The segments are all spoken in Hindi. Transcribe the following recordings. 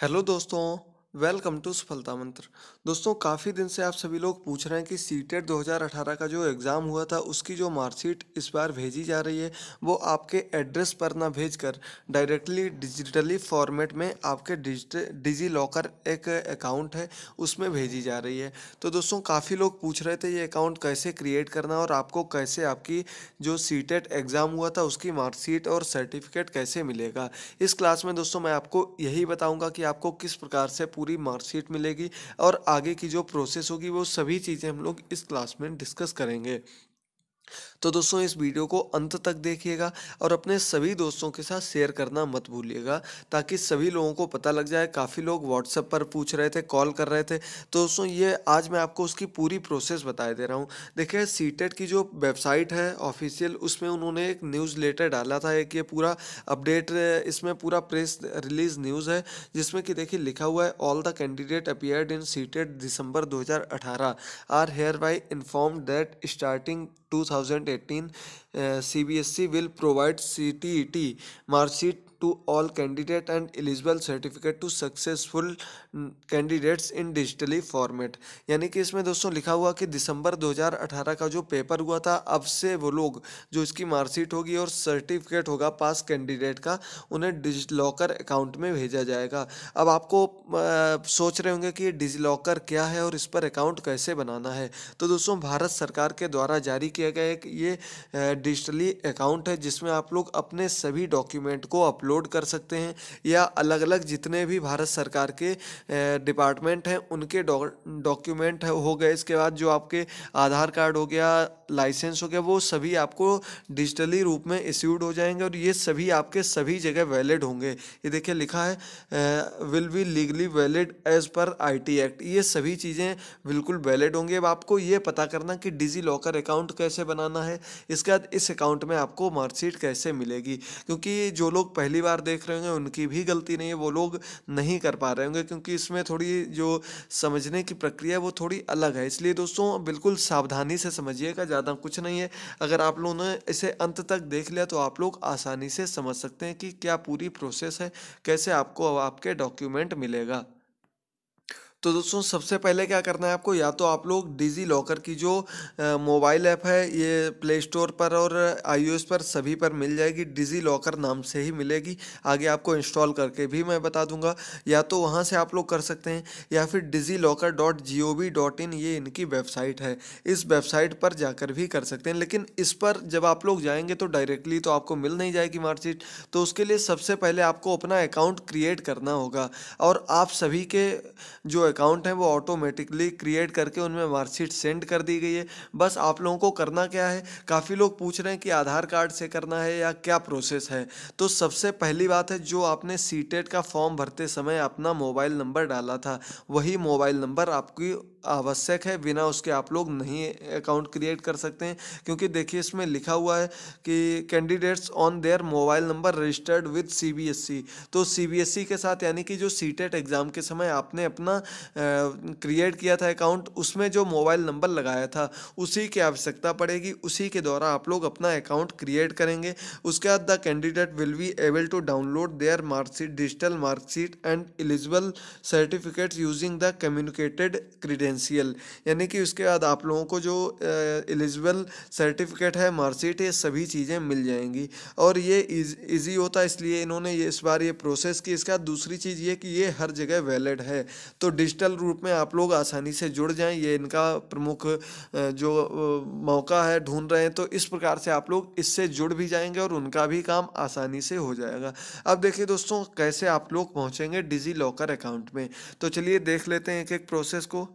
हेलो दोस्तों वेलकम टू सफलता मंत्र दोस्तों काफ़ी दिन से आप सभी लोग पूछ रहे हैं कि सी टेट e दो का जो एग्ज़ाम हुआ था उसकी जो मार्कशीट इस बार भेजी जा रही है वो आपके एड्रेस पर ना भेजकर डायरेक्टली डिजिटली फॉर्मेट में आपके डिजी लॉकर एक अकाउंट है उसमें भेजी जा रही है तो दोस्तों काफ़ी लोग पूछ रहे थे ये अकाउंट कैसे क्रिएट करना और आपको कैसे आपकी जो सी टेट e एग्ज़ाम हुआ था उसकी मार्कशीट और सर्टिफिकेट कैसे मिलेगा इस क्लास में दोस्तों मैं आपको यही बताऊँगा कि आपको किस प्रकार से पूरी मार्कशीट मिलेगी और आगे की जो प्रोसेस होगी वो सभी चीज़ें हम लोग इस क्लास में डिस्कस करेंगे तो दोस्तों इस वीडियो को अंत तक देखिएगा और अपने सभी दोस्तों के साथ शेयर करना मत भूलिएगा ताकि सभी लोगों को पता लग जाए काफ़ी लोग व्हाट्सएप पर पूछ रहे थे कॉल कर रहे थे तो दोस्तों ये आज मैं आपको उसकी पूरी प्रोसेस बताए दे रहा हूँ देखिए सी e की जो वेबसाइट है ऑफिशियल उसमें उन्होंने एक न्यूज़ लेटर डाला था एक ये पूरा अपडेट इसमें पूरा प्रेस रिलीज न्यूज़ है जिसमें कि देखिए लिखा हुआ है all the candidate appeared in C December दो are hereby inform that starting 2018 uh, CBSE will provide CTET mark to all candidate and eligible certificate to successful candidates in digitally format यानी कि इसमें दोस्तों लिखा हुआ कि दिसंबर 2018 का जो पेपर हुआ था अब से वो लोग जो इसकी मार्कशीट होगी और सर्टिफिकेट होगा पास कैंडिडेट का उन्हें डिजिट लॉकर अकाउंट में भेजा जाएगा अब आपको आ, सोच रहे होंगे कि डिजी लॉकर क्या है और इस पर अकाउंट कैसे बनाना है तो दोस्तों भारत सरकार के द्वारा जारी किया गया एक ये डिजिटली अकाउंट है जिसमें आप लोग अपने सभी डॉक्यूमेंट को अपलोड अपलोड कर सकते हैं या अलग अलग जितने भी भारत सरकार के डिपार्टमेंट हैं उनके डॉक्यूमेंट हो गए इसके बाद जो आपके आधार कार्ड हो गया लाइसेंस हो गया वो सभी आपको डिजिटली रूप में इस्यूड हो जाएंगे और ये सभी आपके सभी जगह वैलिड होंगे ये देखिए लिखा है will be legally valid as per I act ये सभी चीज़ें बिल्कुल वैलिड होंगी अब आपको ये पता करना कि डिजी लॉकर अकाउंट कैसे बनाना है इसके बाद इस अकाउंट में आपको मार्कशीट कैसे मिलेगी क्योंकि जो लोग पहली पहली बार देख रहे होंगे उनकी भी गलती नहीं है वो लोग नहीं कर पा रहे होंगे क्योंकि इसमें थोड़ी जो समझने की प्रक्रिया वो थोड़ी अलग है इसलिए दोस्तों बिल्कुल सावधानी से समझिएगा ज़्यादा कुछ नहीं है अगर आप लोगों ने इसे अंत तक देख लिया तो आप लोग आसानी से समझ सकते हैं कि क्या पूरी प्रोसेस है कैसे आपको अब आपके डॉक्यूमेंट मिलेगा तो दोस्तों सबसे पहले क्या करना है आपको या तो आप लोग डिजी लॉकर की जो मोबाइल ऐप है ये प्ले स्टोर पर और आई पर सभी पर मिल जाएगी डिजी लॉकर नाम से ही मिलेगी आगे आपको इंस्टॉल करके भी मैं बता दूंगा या तो वहाँ से आप लोग कर सकते हैं या फिर DigiLocker dot G O V dot in ये इनकी वेबसाइट है इस वेबसाइट पर जाकर भी कर सकते हैं लेकिन इस पर जब आप लोग जाएंगे तो डायरेक्टली तो आपको मिल नहीं जाएगी मार्कशीट तो उसके लिए सबसे पहले आपको अपना अकाउंट क्रिएट करना होगा और आप सभी के जो अकाउंट हैं वो ऑटोमेटिकली क्रिएट करके उनमें मार्कशीट सेंड कर दी गई है बस आप लोगों को करना क्या है काफ़ी लोग पूछ रहे हैं कि आधार कार्ड से करना है या क्या प्रोसेस है तो सबसे पहली बात है जो आपने सी e का फॉर्म भरते समय अपना मोबाइल नंबर डाला था वही मोबाइल नंबर आपकी आवश्यक है बिना उसके आप लोग नहीं अकाउंट क्रिएट कर सकते हैं क्योंकि देखिए इसमें लिखा हुआ है कि candidates on their mobile number registered with CBSE तो सीबीएसई e के साथ यानी कि जो सी एग्ज़ाम e के समय आपने अपना क्रिएट किया था अकाउंट उसमें जो मोबाइल नंबर लगाया था उसी की आवश्यकता पड़ेगी उसी के द्वारा आप लोग अपना अकाउंट क्रिएट करेंगे उसके बाद the candidate will be able to download their marksheet digital marksheet and eligible certificate using the communicated credential यानी कि उसके बाद आप लोगों को जो एलिजिबल सर्टिफिकेट है मार्कशीट ये सभी चीज़ें मिल जाएंगी और ये ईजी होता है इसलिए इन्होंने ये इस बार ये प्रोसेस की इसका दूसरी चीज़ ये कि ये हर जगह वैलिड है तो डिज डिजिटल रूप में आप लोग आसानी से जुड़ जाएं ये इनका प्रमुख जो मौका है ढूंढ रहे हैं तो इस प्रकार से आप लोग इससे जुड़ भी जाएंगे और उनका भी काम आसानी से हो जाएगा अब देखिए दोस्तों कैसे आप लोग पहुँचेंगे डिजी लॉकर अकाउंट में तो चलिए देख लेते हैं एक एक प्रोसेस को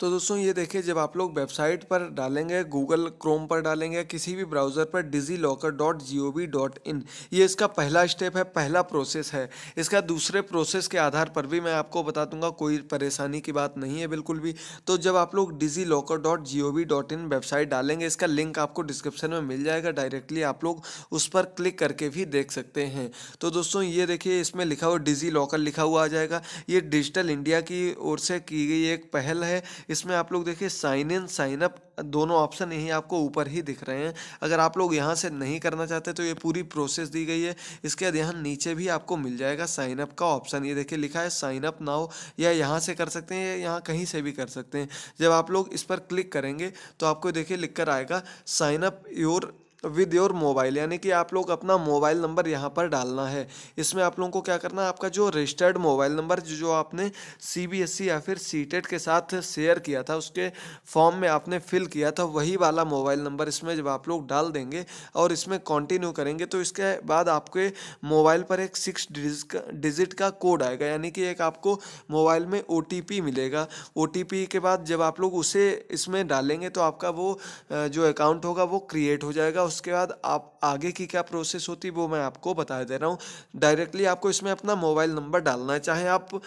तो दोस्तों ये देखिए जब आप लोग वेबसाइट पर डालेंगे गूगल क्रोम पर डालेंगे किसी भी ब्राउज़र पर DigiLocker dot G O V dot in ये इसका पहला स्टेप है पहला प्रोसेस है इसका दूसरे प्रोसेस के आधार पर भी मैं आपको बता दूंगा कोई परेशानी की बात नहीं है बिल्कुल भी तो जब आप लोग DigiLocker dot G O V dot in website डालेंगे इसका लिंक आपको डिस्क्रिप्शन में मिल जाएगा डायरेक्टली आप लोग उस पर क्लिक करके भी देख सकते हैं तो दोस्तों ये देखिए इसमें लिखा हुआ डिजी लॉकर लिखा हुआ आ जाएगा ये डिजिटल इंडिया की ओर से की गई एक पहल है इसमें आप लोग देखिए साइन इन साइन अप दोनों ऑप्शन यहीं आपको ऊपर ही दिख रहे हैं अगर आप लोग यहाँ से नहीं करना चाहते तो ये पूरी प्रोसेस दी गई है इसके बाद यहाँ नीचे भी आपको मिल जाएगा साइन अप का ऑप्शन ये देखिए लिखा है साइन अप नाउ या यहाँ से कर सकते हैं या यहाँ कहीं से भी कर सकते हैं जब आप लोग इस पर क्लिक करेंगे तो आपको देखिए लिख कर आएगा sign up your with your mobile यानी कि आप लोग अपना मोबाइल नंबर यहाँ पर डालना है इसमें आप लोगों को क्या करना है आपका जो रजिस्टर्ड मोबाइल नंबर जो आपने सी e या फिर सी e के साथ शेयर किया था उसके फॉर्म में आपने फिल किया था वही वाला मोबाइल नंबर इसमें जब आप लोग डाल देंगे और इसमें कंटिन्यू करेंगे तो इसके बाद आपके मोबाइल पर एक सिक्स डिजिट का कोड आएगा यानी कि एक आपको मोबाइल में ओ मिलेगा ओ के बाद जब आप लोग उसे इसमें डालेंगे तो आपका वो जो अकाउंट होगा वो क्रिएट हो जाएगा उसके बाद आप आगे की क्या प्रोसेस होती है वो मैं आपको बता दे रहा हूँ डायरेक्टली आपको इसमें अपना मोबाइल नंबर डालना है चाहे आप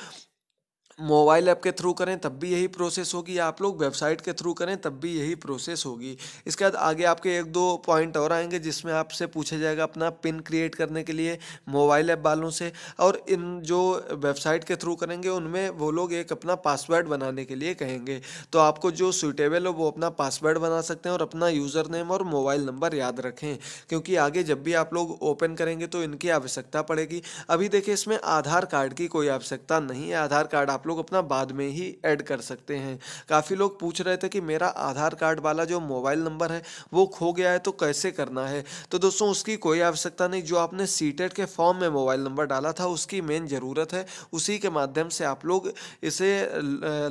मोबाइल ऐप के थ्रू करें तब भी यही प्रोसेस होगी आप लोग वेबसाइट के थ्रू करें तब भी यही प्रोसेस होगी इसके बाद आगे आपके एक दो पॉइंट और आएंगे जिसमें आपसे पूछा जाएगा अपना पिन क्रिएट करने के लिए मोबाइल ऐप वालों से और इन जो वेबसाइट के थ्रू करेंगे उनमें वो लोग एक अपना पासवर्ड बनाने के लिए कहेंगे तो आपको जो सूटेबल हो वो अपना पासवर्ड बना सकते हैं और अपना यूज़र नेम और मोबाइल नंबर याद रखें क्योंकि आगे जब भी आप लोग ओपन करेंगे तो इनकी आवश्यकता पड़ेगी अभी देखिए इसमें आधार कार्ड की कोई आवश्यकता नहीं है आधार कार्ड आप आप लोग अपना बाद में ही ऐड कर सकते हैं काफ़ी लोग पूछ रहे थे कि मेरा आधार कार्ड वाला जो मोबाइल नंबर है वो खो गया है तो कैसे करना है तो दोस्तों उसकी कोई आवश्यकता नहीं जो आपने सी e के फॉर्म में मोबाइल नंबर डाला था उसकी मेन ज़रूरत है उसी के माध्यम से आप लोग इसे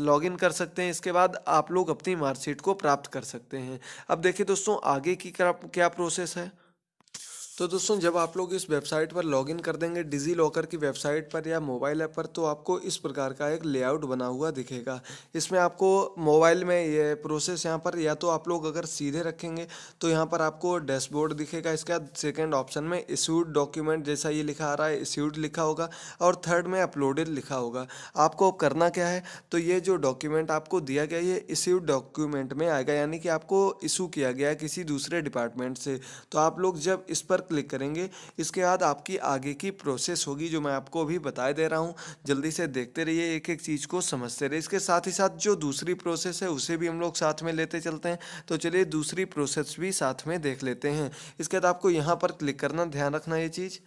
लॉगिन कर सकते हैं इसके बाद आप लोग अपनी मार्कशीट को प्राप्त कर सकते हैं अब देखिए दोस्तों आगे की क्या प्रोसेस है तो दोस्तों जब आप लोग इस वेबसाइट पर लॉगिन कर देंगे डिजी लॉकर की वेबसाइट पर या मोबाइल ऐप पर तो आपको इस प्रकार का एक लेआउट बना हुआ दिखेगा इसमें आपको मोबाइल में ये प्रोसेस यहाँ पर या तो आप लोग अगर सीधे रखेंगे तो यहाँ पर आपको डैशबोर्ड दिखेगा इसके बाद सेकेंड ऑप्शन में इश्यूड डॉक्यूमेंट जैसा ये लिखा आ रहा है इश्यूड लिखा होगा और थर्ड में अपलोडेड लिखा होगा आपको अब करना क्या है तो ये जो डॉक्यूमेंट आपको दिया गया ये इश्यूड डॉक्यूमेंट में आएगा यानी कि आपको इशू किया गया किसी दूसरे डिपार्टमेंट से तो आप लोग जब इस पर क्लिक करेंगे इसके बाद आपकी आगे की प्रोसेस होगी जो मैं आपको अभी बताए दे रहा हूँ जल्दी से देखते रहिए एक एक चीज़ को समझते रहिए इसके साथ ही साथ जो दूसरी प्रोसेस है उसे भी हम लोग साथ में लेते चलते हैं तो चलिए दूसरी प्रोसेस भी साथ में देख लेते हैं इसके बाद आपको यहाँ पर क्लिक करना ध्यान रखना ये चीज़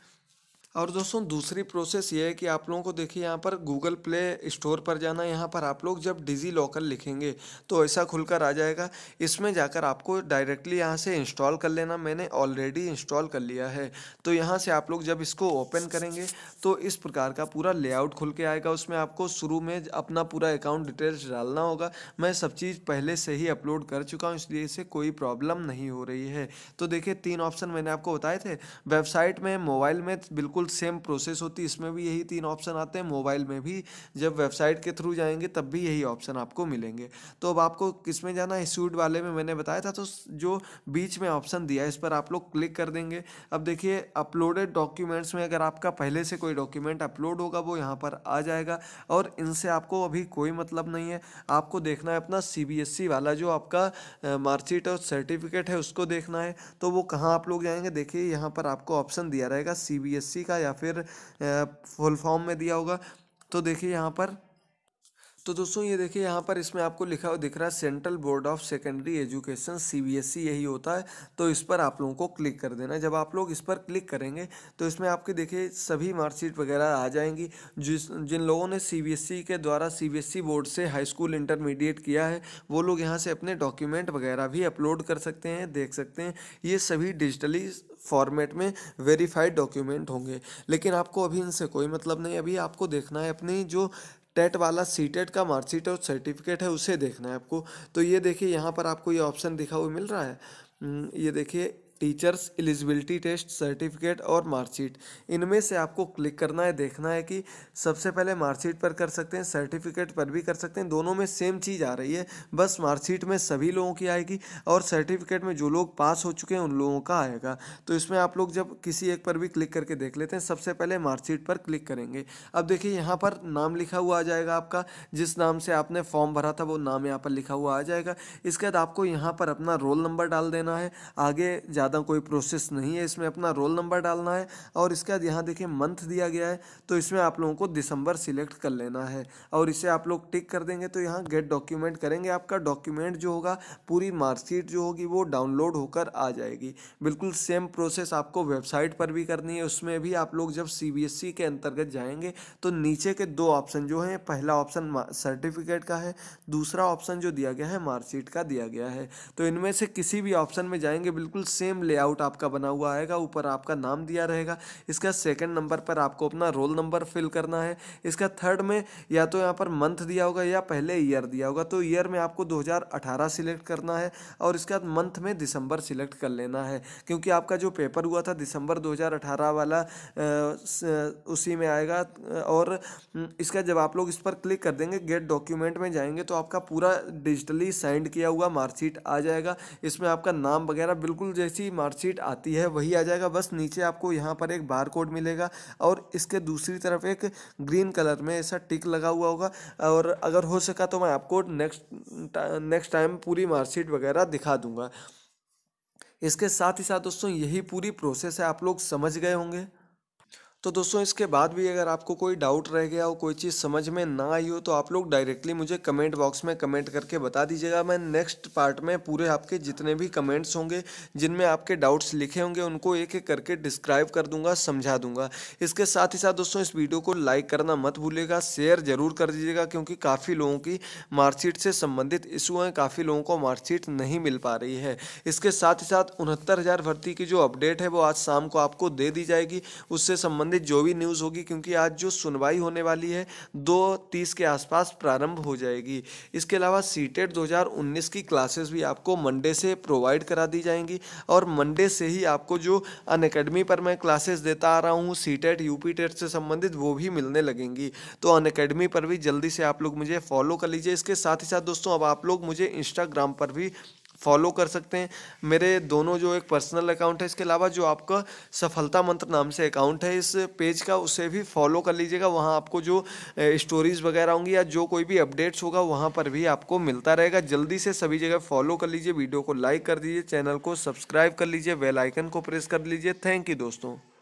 और दोस्तों दूसरी प्रोसेस ये है कि आप लोगों को देखिए यहाँ पर गूगल प्ले स्टोर पर जाना यहाँ पर आप लोग जब डिजी लॉकर लिखेंगे तो ऐसा खुलकर आ जाएगा इसमें जाकर आपको डायरेक्टली यहाँ से इंस्टॉल कर लेना मैंने ऑलरेडी इंस्टॉल कर लिया है तो यहाँ से आप लोग जब इसको ओपन करेंगे तो इस प्रकार का पूरा लेआउट खुल के आएगा उसमें आपको शुरू में अपना पूरा अकाउंट डिटेल्स डालना होगा मैं सब चीज़ पहले से ही अपलोड कर चुका हूँ इसलिए इसे कोई प्रॉब्लम नहीं हो रही है तो देखिए तीन ऑप्शन मैंने आपको बताए थे वेबसाइट में मोबाइल में बिल्कुल बिल्कुल सेम प्रोसेस होती है इसमें भी यही तीन ऑप्शन आते हैं मोबाइल में भी जब वेबसाइट के थ्रू जाएंगे तब भी यही ऑप्शन आपको मिलेंगे तो अब आपको किस में जाना है सूट वाले में मैंने बताया था तो जो बीच में ऑप्शन दिया है इस पर आप लोग क्लिक कर देंगे अब देखिए अपलोडेड डॉक्यूमेंट्स में अगर आपका पहले से कोई डॉक्यूमेंट अपलोड होगा वो यहाँ पर आ जाएगा और इनसे आपको अभी कोई मतलब नहीं है आपको देखना है अपना सी e वाला जो आपका मार्कशीट और सर्टिफिकेट है उसको देखना है तो वो कहाँ आप लोग जाएंगे देखिए यहाँ पर आपको ऑप्शन दिया रहेगा सी e का या फिर फुल फॉर्म में दिया होगा तो देखिए यहाँ पर तो दोस्तों ये देखिए यहाँ पर इसमें आपको लिखा हुआ दिख रहा है central board of secondary education C यही होता है तो इस पर आप लोगों को क्लिक कर देना जब आप लोग इस पर क्लिक करेंगे तो इसमें आपके देखिए सभी मार्कशीट वगैरह आ जाएंगी जिस जिन लोगों ने सी e के द्वारा सी बोर्ड e से हाई स्कूल इंटरमीडिएट किया है वो लोग यहाँ से अपने डॉक्यूमेंट वगैरह भी अपलोड कर सकते हैं देख सकते हैं ये सभी डिजिटली फॉर्मेट में वेरीफाइड डॉक्यूमेंट होंगे लेकिन आपको अभी इनसे कोई मतलब नहीं अभी आपको देखना है अपनी जो टेट वाला सी टेट का मार्कशीट और सर्टिफिकेट है उसे देखना है आपको तो ये देखिए यहाँ पर आपको ये ऑप्शन दिखा हुआ मिल रहा है ये देखिए टीचर्स एलिजिबिलिटी टेस्ट सर्टिफिकेट और मार्कशीट इनमें से आपको क्लिक करना है देखना है कि सबसे पहले मार्कशीट पर कर सकते हैं सर्टिफिकेट पर भी कर सकते हैं दोनों में सेम चीज़ आ रही है बस मार्कशीट में सभी लोगों की आएगी और सर्टिफिकेट में जो लोग पास हो चुके हैं उन लोगों का आएगा तो इसमें आप लोग जब किसी एक पर भी क्लिक करके देख लेते हैं सबसे पहले मार्कशीट पर क्लिक करेंगे अब देखिए यहाँ पर नाम लिखा हुआ आ जाएगा आपका जिस नाम से आपने फॉर्म भरा था वो नाम यहाँ पर लिखा हुआ आ जाएगा इसके बाद आपको यहाँ पर अपना रोल नंबर डाल देना है आगे जा ज़्यादा कोई प्रोसेस नहीं है इसमें अपना रोल नंबर डालना है और इसके बाद यहाँ देखिए मंथ दिया गया है तो इसमें आप लोगों को दिसंबर सिलेक्ट कर लेना है और इसे आप लोग टिक कर देंगे तो यहाँ गेट डॉक्यूमेंट करेंगे आपका डॉक्यूमेंट जो होगा पूरी मार्कशीट जो होगी वो डाउनलोड होकर आ जाएगी बिल्कुल सेम प्रोसेस आपको वेबसाइट पर भी करनी है उसमें भी आप लोग जब सी e के अंतर्गत जाएंगे तो नीचे के दो ऑप्शन जो हैं पहला ऑप्शन सर्टिफिकेट का है दूसरा ऑप्शन जो दिया गया है मार्कशीट का दिया गया है तो इनमें से किसी भी ऑप्शन में जाएंगे बिल्कुल सेम सेम लेआउट आपका बना हुआ आएगा ऊपर आपका नाम दिया रहेगा इसका सेकंड नंबर पर आपको अपना रोल नंबर फिल करना है इसका थर्ड में या तो यहाँ पर मंथ दिया होगा या पहले ईयर दिया होगा तो ईयर में आपको 2018 सिलेक्ट करना है और इसके बाद मंथ में दिसंबर सिलेक्ट कर लेना है क्योंकि आपका जो पेपर हुआ था दिसंबर दो वाला उसी में आएगा और इसका जब आप लोग इस पर क्लिक कर देंगे गेट डॉक्यूमेंट में जाएंगे तो आपका पूरा डिजिटली साइंड किया हुआ मार्कशीट आ जाएगा इसमें आपका नाम वगैरह बिल्कुल जैसी सी मार्कशीट आती है वही आ जाएगा बस नीचे आपको यहाँ पर एक बार कोड मिलेगा और इसके दूसरी तरफ एक ग्रीन कलर में ऐसा टिक लगा हुआ होगा और अगर हो सका तो मैं आपको नेक्स्ट नेक्स्ट टाइम पूरी मार्कशीट वगैरह दिखा दूँगा इसके साथ ही साथ दोस्तों यही पूरी प्रोसेस है आप लोग समझ गए होंगे तो दोस्तों इसके बाद भी अगर आपको कोई डाउट रह गया हो कोई चीज़ समझ में ना आई हो तो आप लोग डायरेक्टली मुझे कमेंट बॉक्स में कमेंट करके बता दीजिएगा मैं नेक्स्ट पार्ट में पूरे आपके जितने भी कमेंट्स होंगे जिनमें आपके डाउट्स लिखे होंगे उनको एक एक करके डिस्क्राइब कर दूंगा समझा दूंगा इसके साथ ही साथ दोस्तों इस वीडियो को लाइक करना मत भूलेगा शेयर जरूर कर दीजिएगा क्योंकि काफ़ी लोगों की मार्कशीट से संबंधित इशू हैं काफ़ी लोगों को मार्कशीट नहीं मिल पा रही है इसके साथ ही साथ उनहत्तर भर्ती की जो अपडेट है वो आज शाम को आपको दे दी जाएगी उससे संबंधित संबंधित जो भी न्यूज़ होगी क्योंकि आज जो सुनवाई होने वाली है दो तीस के आसपास प्रारंभ हो जाएगी इसके अलावा e सीटेट 2019 की क्लासेस भी आपको मंडे से प्रोवाइड करा दी जाएंगी और मंडे से ही आपको जो अन अकेडमी पर मैं क्लासेस देता आ रहा हूँ सीटेट यूपी टेट से संबंधित वो भी मिलने लगेंगी तो अन अकेडमी पर भी जल्दी से आप लोग मुझे फॉलो कर लीजिए इसके साथ ही साथ दोस्तों अब आप लोग मुझे इंस्टाग्राम पर भी फॉलो कर सकते हैं मेरे दोनों जो एक पर्सनल अकाउंट है इसके अलावा जो आपका सफलता मंत्र नाम से अकाउंट है इस पेज का उसे भी फॉलो कर लीजिएगा वहाँ आपको जो स्टोरीज वगैरह होंगी या जो कोई भी अपडेट्स होगा वहाँ पर भी आपको मिलता रहेगा जल्दी से सभी जगह फॉलो कर लीजिए वीडियो को लाइक कर दीजिए चैनल को सब्सक्राइब कर लीजिए बेल आइकन को प्रेस कर लीजिए थैंक यू दोस्तों